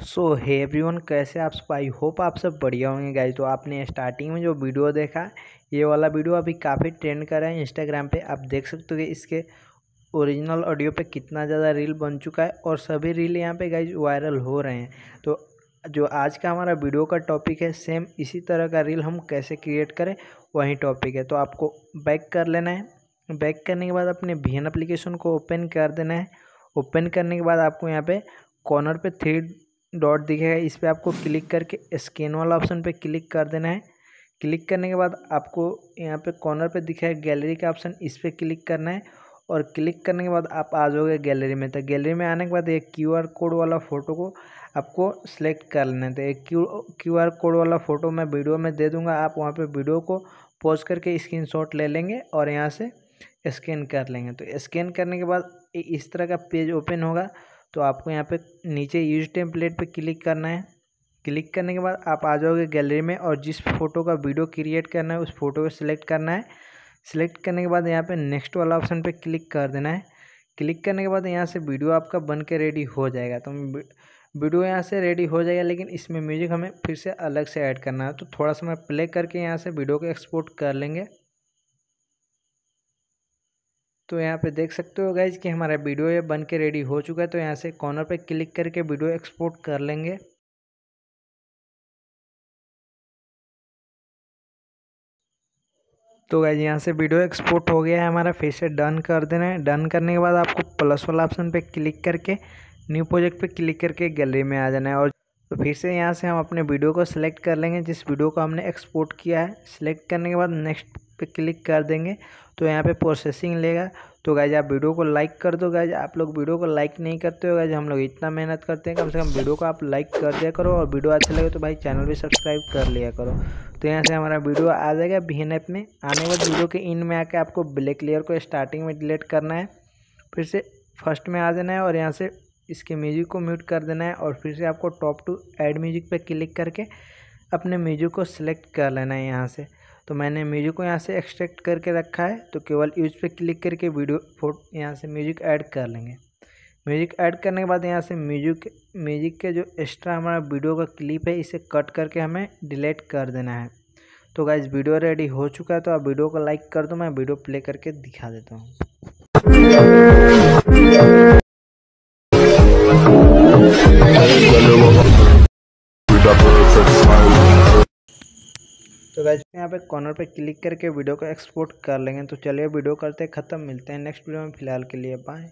सो हे one कैसे आप सब आई होप आप सब बढ़िया होंगे गाइज तो आपने स्टार्टिंग में जो वीडियो देखा ये वाला वीडियो अभी काफ़ी ट्रेंड कर रहा है इंस्टाग्राम पे आप देख सकते हो कि इसके ओरिजिनल ऑडियो पे कितना ज़्यादा रील बन चुका है और सभी रील यहाँ पे गाइज वायरल हो रहे हैं तो जो आज का हमारा वीडियो का टॉपिक है सेम इसी तरह का रील हम कैसे क्रिएट करें वही टॉपिक है तो आपको बैक कर लेना है बैक करने के बाद अपने भी एन को ओपन कर देना है ओपन करने के बाद आपको यहाँ पे कॉर्नर पे थ्री डॉट दिखेगा इस पर आपको क्लिक करके स्कैन वाला ऑप्शन पे क्लिक कर देना है क्लिक करने के बाद आपको यहाँ पे कॉर्नर पे दिखेगा गैलरी का ऑप्शन इस पर क्लिक करना है और क्लिक करने के बाद आप आ जाओगे गैलरी में तो गैलरी में आने के बाद एक क्यू आर कोड वाला फ़ोटो को आपको सेलेक्ट कर लेना है तो एक क्यू क्यू आर कोड वाला फ़ोटो मैं वीडियो में दे दूँगा आप वहाँ पर वीडियो को पॉज करके स्क्रीनशॉट ले लेंगे और यहाँ से स्कैन कर लेंगे तो स्कैन करने के बाद इस तरह का पेज ओपन होगा तो आपको यहाँ पे नीचे यूज टेम्पलेट पे क्लिक करना है क्लिक करने के बाद आप आ जाओगे गैलरी में और जिस फोटो का वीडियो क्रिएट करना है उस फोटो को सिलेक्ट करना है सिलेक्ट करने के बाद यहाँ पे नेक्स्ट वाला ऑप्शन पे क्लिक कर देना है क्लिक करने के बाद यहाँ से वीडियो आपका बन के रेडी हो जाएगा तो वीडियो यहाँ से रेडी हो जाएगा लेकिन इसमें म्यूजिक हमें फिर से अलग से ऐड करना है तो थोड़ा सा मैं प्ले करके यहाँ से वीडियो को एक्सपोर्ट कर लेंगे तो यहाँ पे देख सकते हो गाइज कि हमारा वीडियो ये बन के रेडी हो चुका है तो यहाँ से कॉर्नर पे क्लिक करके वीडियो एक्सपोर्ट कर लेंगे तो गाइज यहाँ से वीडियो एक्सपोर्ट हो गया है हमारा फिर से डन कर देना है डन करने के बाद आपको प्लस वाला ऑप्शन पे क्लिक करके न्यू प्रोजेक्ट पे क्लिक करके गैलरी में आ जाना है और तो फिर से यहाँ से हम अपने वीडियो को सिलेक्ट कर लेंगे जिस वीडियो को हमने एक्सपोर्ट किया है सिलेक्ट करने के बाद नेक्स्ट पे क्लिक कर देंगे तो यहाँ पे प्रोसेसिंग लेगा तो गाइज आप वीडियो को लाइक कर दो गाइज आप लोग वीडियो को लाइक नहीं करते हो गाइज हम लोग इतना मेहनत करते हैं कम से कम वीडियो को आप लाइक कर दिया करो और वीडियो अच्छा लगे तो भाई चैनल भी सब्सक्राइब कर लिया करो तो यहाँ से हमारा वीडियो आ जाएगा बी एन ऐप में आने के बाद वीडियो के इन में आके आपको ब्लैक लेयर को स्टार्टिंग में डिलीट करना है फिर से फर्स्ट में आ जाना है और यहाँ से इसके म्यूजिक को म्यूट कर देना है और फिर से आपको टॉप टू एड म्यूजिक पर क्लिक करके अपने म्यूजिक को सिलेक्ट कर लेना है यहाँ से तो मैंने म्यूज़िक को यहाँ से एक्सट्रैक्ट करके रखा है तो केवल यूज पे क्लिक करके वीडियो फोटो यहाँ से म्यूज़िक ऐड कर लेंगे म्यूज़िक ऐड करने के बाद यहाँ से म्यूजिक म्यूजिक के जो एक्स्ट्रा हमारा वीडियो का क्लिप है इसे कट करके हमें डिलीट कर देना है तो गाइज वीडियो रेडी हो चुका है तो आप वीडियो को लाइक कर दो मैं वीडियो प्ले करके दिखा देता हूँ तो गाइज यहाँ पे कॉर्नर पे क्लिक करके वीडियो को एक्सपोर्ट कर लेंगे तो चलिए वीडियो करते हैं ख़त्म मिलते हैं नेक्स्ट वीडियो में फिलहाल के लिए बाय